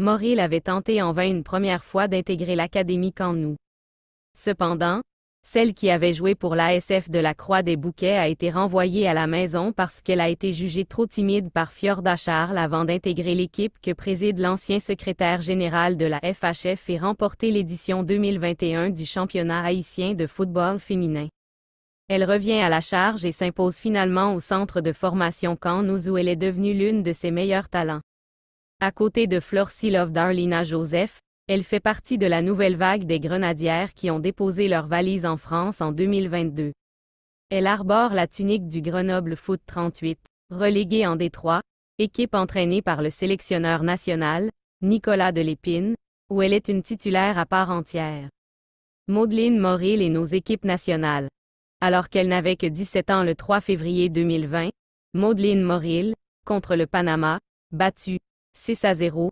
Moril avait tenté en vain une première fois d'intégrer l'Académie Cannou. Cependant, celle qui avait joué pour l'ASF de la Croix des Bouquets a été renvoyée à la maison parce qu'elle a été jugée trop timide par Fiorda Charles avant d'intégrer l'équipe que préside l'ancien secrétaire général de la FHF et remporter l'édition 2021 du championnat haïtien de football féminin. Elle revient à la charge et s'impose finalement au centre de formation Cannou où elle est devenue l'une de ses meilleurs talents. À côté de Flor Love d'Arlina Joseph, elle fait partie de la nouvelle vague des grenadières qui ont déposé leurs valises en France en 2022. Elle arbore la tunique du Grenoble Foot 38, reléguée en Détroit, équipe entraînée par le sélectionneur national, Nicolas Delépine, où elle est une titulaire à part entière. Maudeline Moril et nos équipes nationales. Alors qu'elle n'avait que 17 ans le 3 février 2020, Maudeline Moril, contre le Panama, battue 6 à 0,